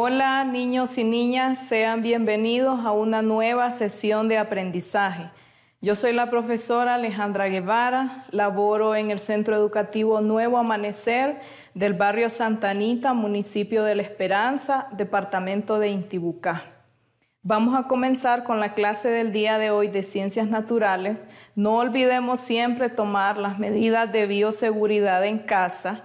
Hola niños y niñas, sean bienvenidos a una nueva sesión de aprendizaje. Yo soy la profesora Alejandra Guevara, laboro en el Centro Educativo Nuevo Amanecer del barrio Santanita, municipio de La Esperanza, departamento de Intibucá. Vamos a comenzar con la clase del día de hoy de Ciencias Naturales. No olvidemos siempre tomar las medidas de bioseguridad en casa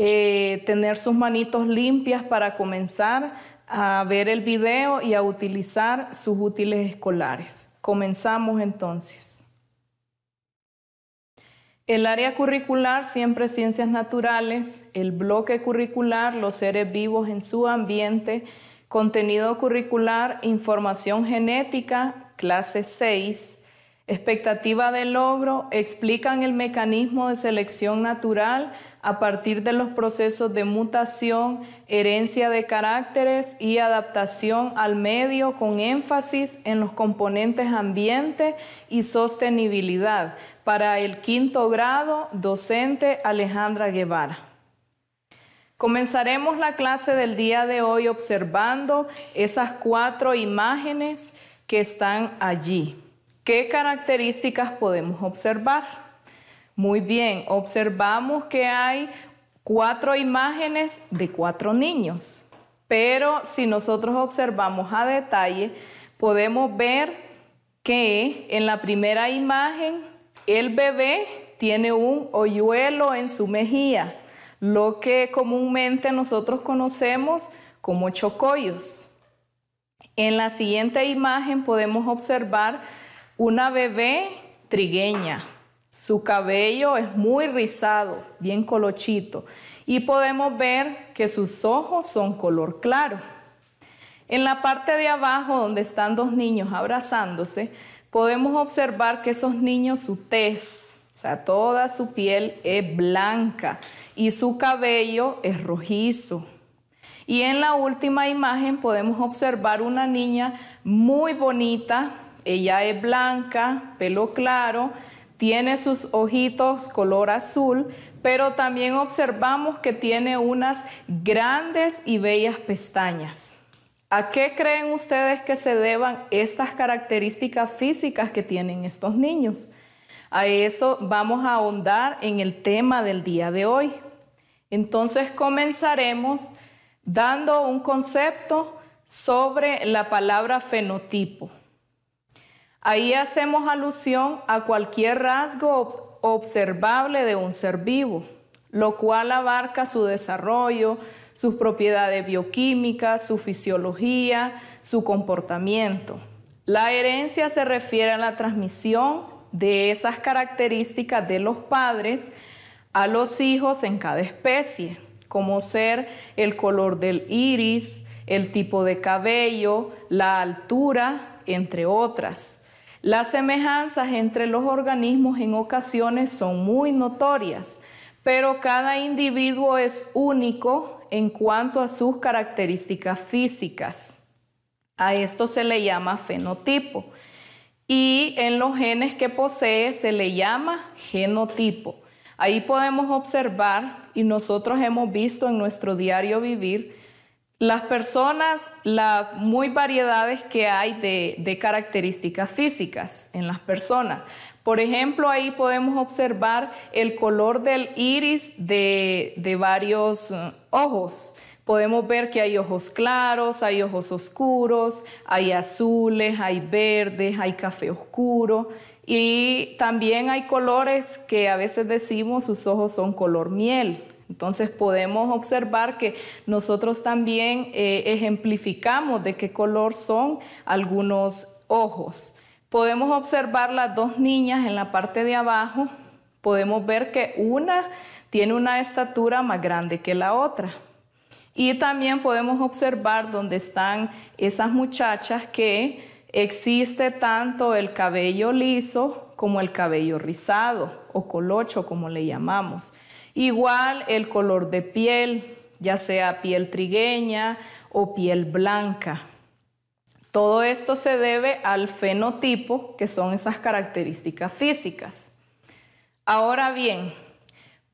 eh, tener sus manitos limpias para comenzar a ver el video y a utilizar sus útiles escolares. Comenzamos entonces. El área curricular siempre ciencias naturales, el bloque curricular, los seres vivos en su ambiente, contenido curricular, información genética, clase 6, expectativa de logro, explican el mecanismo de selección natural, a partir de los procesos de mutación, herencia de caracteres y adaptación al medio con énfasis en los componentes ambiente y sostenibilidad. Para el quinto grado, docente Alejandra Guevara. Comenzaremos la clase del día de hoy observando esas cuatro imágenes que están allí. ¿Qué características podemos observar? Muy bien, observamos que hay cuatro imágenes de cuatro niños, pero si nosotros observamos a detalle, podemos ver que en la primera imagen el bebé tiene un hoyuelo en su mejilla, lo que comúnmente nosotros conocemos como chocollos. En la siguiente imagen podemos observar una bebé trigueña, su cabello es muy rizado, bien colochito, y podemos ver que sus ojos son color claro. En la parte de abajo, donde están dos niños abrazándose, podemos observar que esos niños, su tez, o sea, toda su piel es blanca y su cabello es rojizo. Y en la última imagen podemos observar una niña muy bonita, ella es blanca, pelo claro, tiene sus ojitos color azul, pero también observamos que tiene unas grandes y bellas pestañas. ¿A qué creen ustedes que se deban estas características físicas que tienen estos niños? A eso vamos a ahondar en el tema del día de hoy. Entonces comenzaremos dando un concepto sobre la palabra fenotipo. Ahí hacemos alusión a cualquier rasgo observable de un ser vivo, lo cual abarca su desarrollo, sus propiedades bioquímicas, su fisiología, su comportamiento. La herencia se refiere a la transmisión de esas características de los padres a los hijos en cada especie, como ser el color del iris, el tipo de cabello, la altura, entre otras. Las semejanzas entre los organismos en ocasiones son muy notorias, pero cada individuo es único en cuanto a sus características físicas. A esto se le llama fenotipo y en los genes que posee se le llama genotipo. Ahí podemos observar, y nosotros hemos visto en nuestro diario vivir, las personas, las muy variedades que hay de, características físicas en las personas. Por ejemplo, ahí podemos observar el color del iris de, de varios eh, ojos. Podemos ver que hay ojos claros, hay ojos oscuros, hay azules, hay verdes, hay café oscuro. Y también hay colores que a veces decimos sus ojos son color miel. Entonces podemos observar que nosotros también eh, ejemplificamos de qué color son algunos ojos. Podemos observar las dos niñas en la parte de abajo. Podemos ver que una tiene una estatura más grande que la otra. Y también podemos observar dónde están esas muchachas que existe tanto el cabello liso como el cabello rizado o colocho, como le llamamos. Igual el color de piel, ya sea piel trigueña o piel blanca. Todo esto se debe al fenotipo, que son esas características físicas. Ahora bien,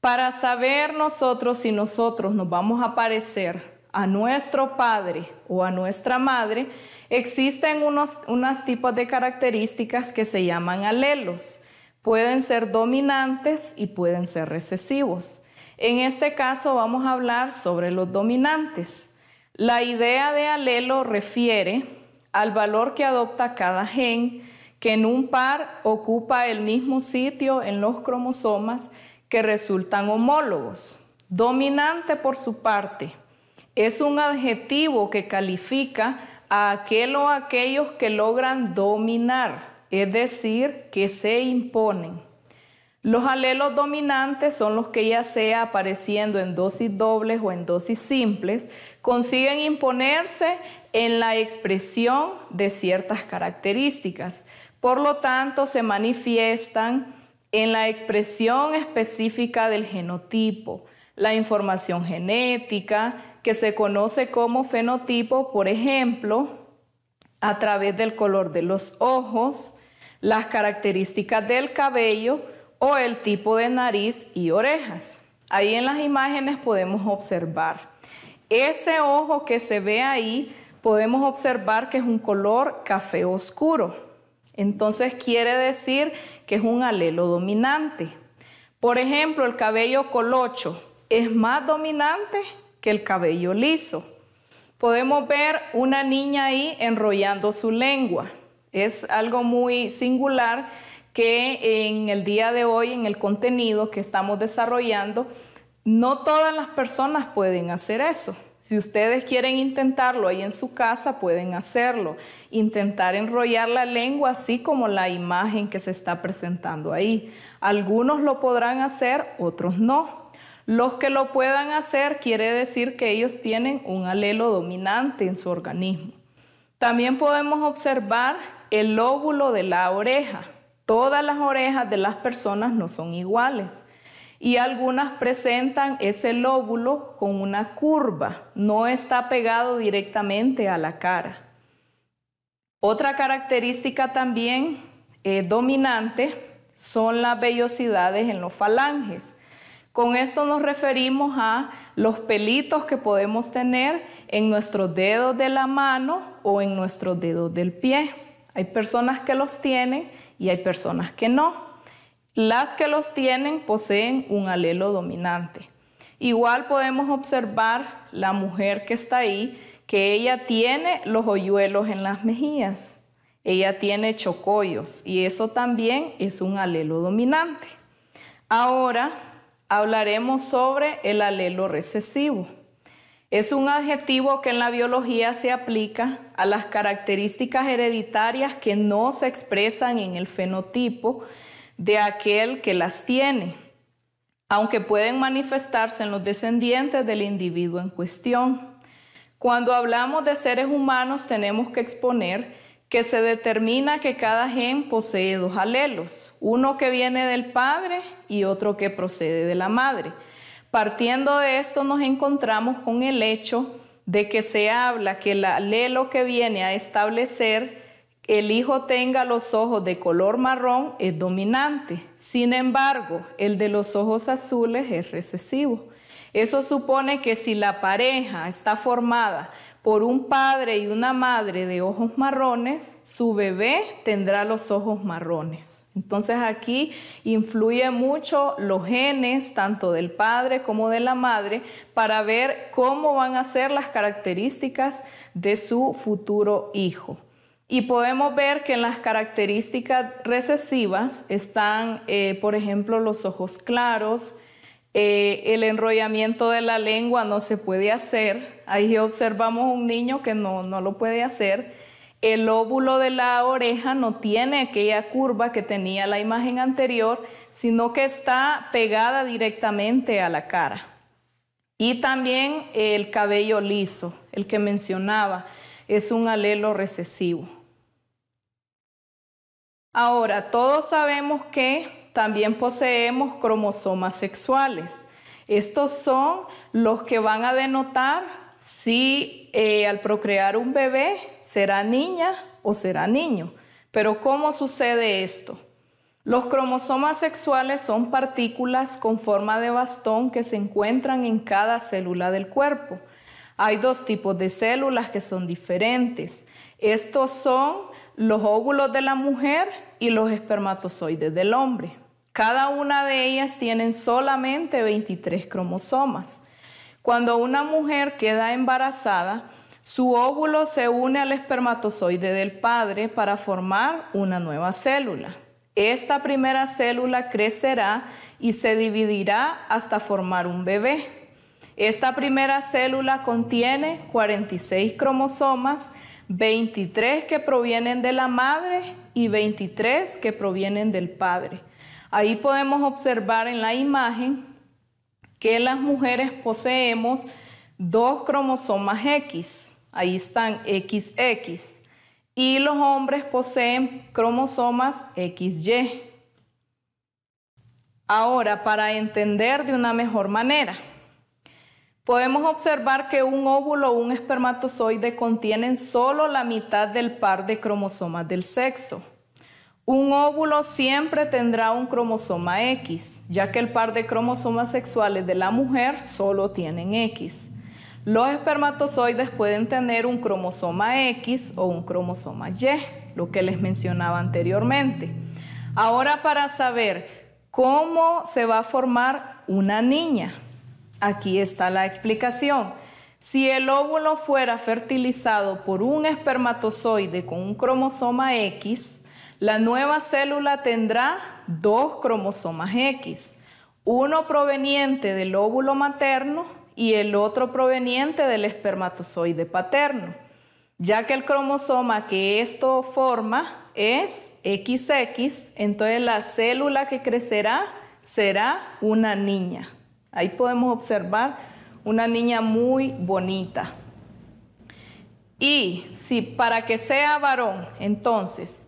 para saber nosotros si nosotros nos vamos a parecer a nuestro padre o a nuestra madre, existen unos, tipos de características que se llaman alelos. Pueden ser dominantes y pueden ser recesivos. En este caso vamos a hablar sobre los dominantes. La idea de alelo refiere al valor que adopta cada gen que en un par ocupa el mismo sitio en los cromosomas que resultan homólogos. Dominante, por su parte, es un adjetivo que califica a aquel o aquellos que logran dominar es decir, que se imponen. Los alelos dominantes son los que ya sea apareciendo en dosis dobles o en dosis simples, consiguen imponerse en la expresión de ciertas características. Por lo tanto, se manifiestan en la expresión específica del genotipo, la información genética, que se conoce como fenotipo, por ejemplo, a través del color de los ojos, las características del cabello o el tipo de nariz y orejas. Ahí en las imágenes podemos observar. Ese ojo que se ve ahí podemos observar que es un color café oscuro. Entonces quiere decir que es un alelo dominante. Por ejemplo, el cabello colocho es más dominante que el cabello liso. Podemos ver una niña ahí enrollando su lengua. Es algo muy singular que en el día de hoy, en el contenido que estamos desarrollando, no todas las personas pueden hacer eso. Si ustedes quieren intentarlo ahí en su casa, pueden hacerlo. Intentar enrollar la lengua así como la imagen que se está presentando ahí. Algunos lo podrán hacer, otros no. Los que lo puedan hacer quiere decir que ellos tienen un alelo dominante en su organismo. También podemos observar el lóbulo de la oreja. Todas las orejas de las personas no son iguales y algunas presentan ese lóbulo con una curva, no está pegado directamente a la cara. Otra característica también eh, dominante son las vellosidades en los falanges. Con esto nos referimos a los pelitos que podemos tener en nuestros dedos de la mano o en nuestros dedos del pie. Hay personas que los tienen y hay personas que no. Las que los tienen poseen un alelo dominante. Igual podemos observar la mujer que está ahí, que ella tiene los hoyuelos en las mejillas, ella tiene chocollos y eso también es un alelo dominante. Ahora hablaremos sobre el alelo recesivo. Es un adjetivo que en la biología se aplica a las características hereditarias que no se expresan en el fenotipo de aquel que las tiene, aunque pueden manifestarse en los descendientes del individuo en cuestión. Cuando hablamos de seres humanos tenemos que exponer que se determina que cada gen posee dos alelos, uno que viene del padre y otro que procede de la madre. Partiendo de esto nos encontramos con el hecho de que se habla que la lelo que viene a establecer el hijo tenga los ojos de color marrón es dominante, sin embargo, el de los ojos azules es recesivo. Eso supone que si la pareja está formada por un padre y una madre de ojos marrones, su bebé tendrá los ojos marrones. Entonces aquí influye mucho los genes, tanto del padre como de la madre, para ver cómo van a ser las características de su futuro hijo. Y podemos ver que en las características recesivas están, eh, por ejemplo, los ojos claros, eh, el enrollamiento de la lengua no se puede hacer. Ahí observamos un niño que no, no lo puede hacer. El óvulo de la oreja no tiene aquella curva que tenía la imagen anterior, sino que está pegada directamente a la cara. Y también el cabello liso, el que mencionaba, es un alelo recesivo. Ahora, todos sabemos que también poseemos cromosomas sexuales. Estos son los que van a denotar si eh, al procrear un bebé será niña o será niño. Pero ¿cómo sucede esto? Los cromosomas sexuales son partículas con forma de bastón que se encuentran en cada célula del cuerpo. Hay dos tipos de células que son diferentes. Estos son los óvulos de la mujer y los espermatozoides del hombre. Cada una de ellas tienen solamente 23 cromosomas. Cuando una mujer queda embarazada, su óvulo se une al espermatozoide del padre para formar una nueva célula. Esta primera célula crecerá y se dividirá hasta formar un bebé. Esta primera célula contiene 46 cromosomas, 23 que provienen de la madre y 23 que provienen del padre. Ahí podemos observar en la imagen que las mujeres poseemos dos cromosomas X. Ahí están XX. Y los hombres poseen cromosomas XY. Ahora, para entender de una mejor manera, podemos observar que un óvulo o un espermatozoide contienen solo la mitad del par de cromosomas del sexo. Un óvulo siempre tendrá un cromosoma X, ya que el par de cromosomas sexuales de la mujer solo tienen X. Los espermatozoides pueden tener un cromosoma X o un cromosoma Y, lo que les mencionaba anteriormente. Ahora para saber cómo se va a formar una niña, aquí está la explicación. Si el óvulo fuera fertilizado por un espermatozoide con un cromosoma X, la nueva célula tendrá dos cromosomas X, uno proveniente del óvulo materno y el otro proveniente del espermatozoide paterno, ya que el cromosoma que esto forma es XX, entonces la célula que crecerá será una niña. Ahí podemos observar una niña muy bonita. Y si para que sea varón, entonces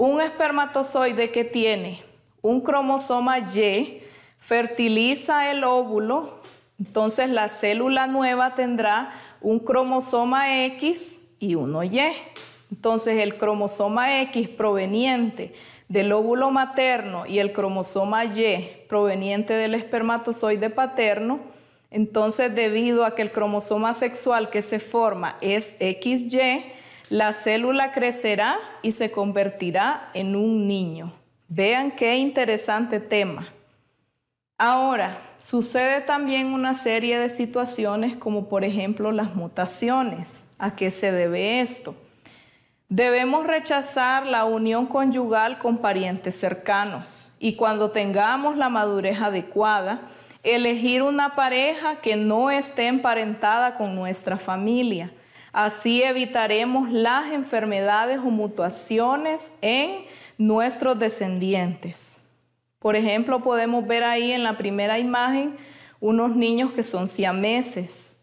un espermatozoide que tiene un cromosoma Y fertiliza el óvulo, entonces la célula nueva tendrá un cromosoma X y uno Y. Entonces el cromosoma X proveniente del óvulo materno y el cromosoma Y proveniente del espermatozoide paterno, entonces debido a que el cromosoma sexual que se forma es XY, la célula crecerá y se convertirá en un niño. Vean qué interesante tema. Ahora, sucede también una serie de situaciones como por ejemplo las mutaciones. ¿A qué se debe esto? Debemos rechazar la unión conyugal con parientes cercanos y cuando tengamos la madurez adecuada, elegir una pareja que no esté emparentada con nuestra familia Así evitaremos las enfermedades o mutaciones en nuestros descendientes. Por ejemplo, podemos ver ahí en la primera imagen unos niños que son siameses.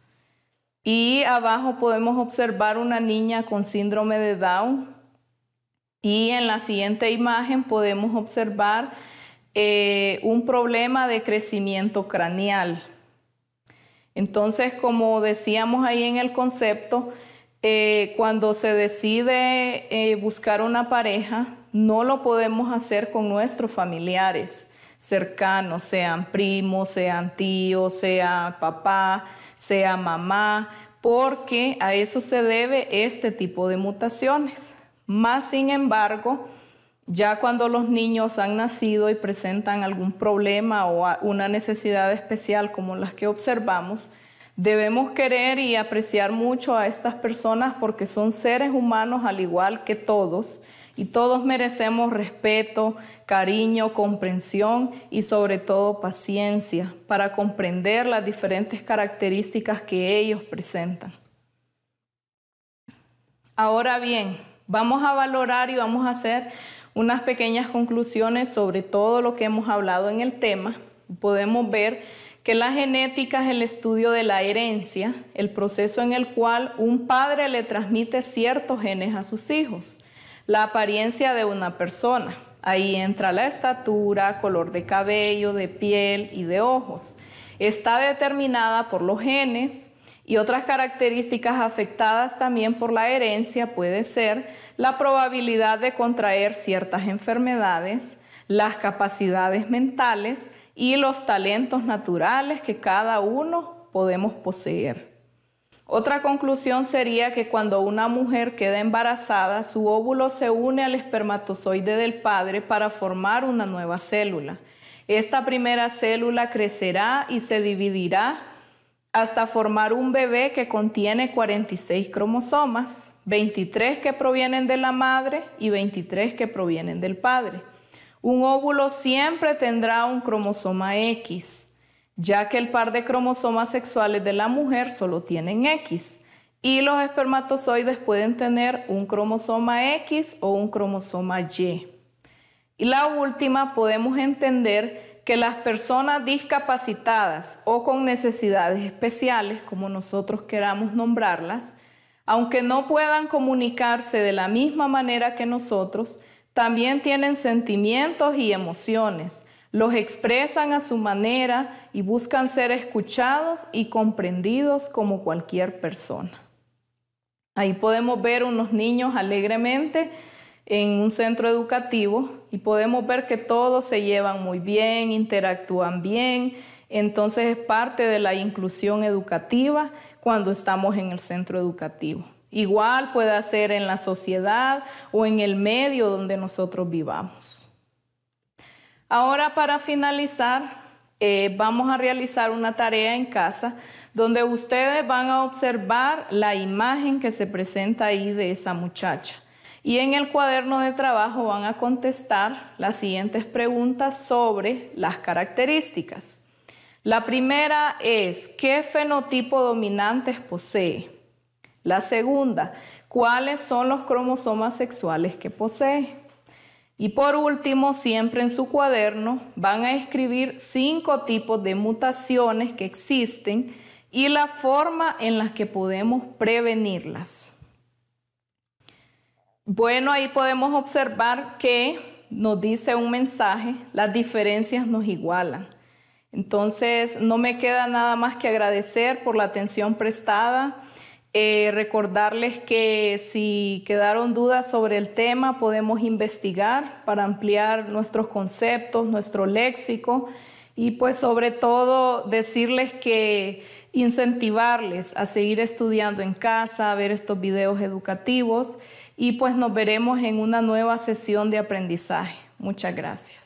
Y abajo podemos observar una niña con síndrome de Down. Y en la siguiente imagen podemos observar eh, un problema de crecimiento craneal. Entonces, como decíamos ahí en el concepto, eh, cuando se decide eh, buscar una pareja, no lo podemos hacer con nuestros familiares cercanos, sean primos, sean tíos, sea papá, sea mamá, porque a eso se debe este tipo de mutaciones. Más sin embargo, ya cuando los niños han nacido y presentan algún problema o una necesidad especial como las que observamos, debemos querer y apreciar mucho a estas personas porque son seres humanos al igual que todos y todos merecemos respeto, cariño, comprensión y sobre todo paciencia para comprender las diferentes características que ellos presentan. Ahora bien, vamos a valorar y vamos a hacer unas pequeñas conclusiones sobre todo lo que hemos hablado en el tema, podemos ver que la genética es el estudio de la herencia, el proceso en el cual un padre le transmite ciertos genes a sus hijos, la apariencia de una persona. Ahí entra la estatura, color de cabello, de piel y de ojos. Está determinada por los genes y otras características afectadas también por la herencia puede ser la probabilidad de contraer ciertas enfermedades, las capacidades mentales y los talentos naturales que cada uno podemos poseer. Otra conclusión sería que cuando una mujer queda embarazada, su óvulo se une al espermatozoide del padre para formar una nueva célula. Esta primera célula crecerá y se dividirá hasta formar un bebé que contiene 46 cromosomas. 23 que provienen de la madre y 23 que provienen del padre. Un óvulo siempre tendrá un cromosoma X, ya que el par de cromosomas sexuales de la mujer solo tienen X y los espermatozoides pueden tener un cromosoma X o un cromosoma Y. Y la última, podemos entender que las personas discapacitadas o con necesidades especiales, como nosotros queramos nombrarlas, aunque no puedan comunicarse de la misma manera que nosotros, también tienen sentimientos y emociones, los expresan a su manera y buscan ser escuchados y comprendidos como cualquier persona. Ahí podemos ver unos niños alegremente en un centro educativo y podemos ver que todos se llevan muy bien, interactúan bien, entonces es parte de la inclusión educativa cuando estamos en el centro educativo. Igual puede ser en la sociedad o en el medio donde nosotros vivamos. Ahora para finalizar, eh, vamos a realizar una tarea en casa donde ustedes van a observar la imagen que se presenta ahí de esa muchacha. Y en el cuaderno de trabajo van a contestar las siguientes preguntas sobre las características. La primera es, ¿qué fenotipo dominante posee? La segunda, ¿cuáles son los cromosomas sexuales que posee? Y por último, siempre en su cuaderno van a escribir cinco tipos de mutaciones que existen y la forma en la que podemos prevenirlas. Bueno, ahí podemos observar que nos dice un mensaje, las diferencias nos igualan. Entonces, no me queda nada más que agradecer por la atención prestada. Eh, recordarles que si quedaron dudas sobre el tema, podemos investigar para ampliar nuestros conceptos, nuestro léxico y pues sobre todo decirles que incentivarles a seguir estudiando en casa, a ver estos videos educativos y pues nos veremos en una nueva sesión de aprendizaje. Muchas gracias.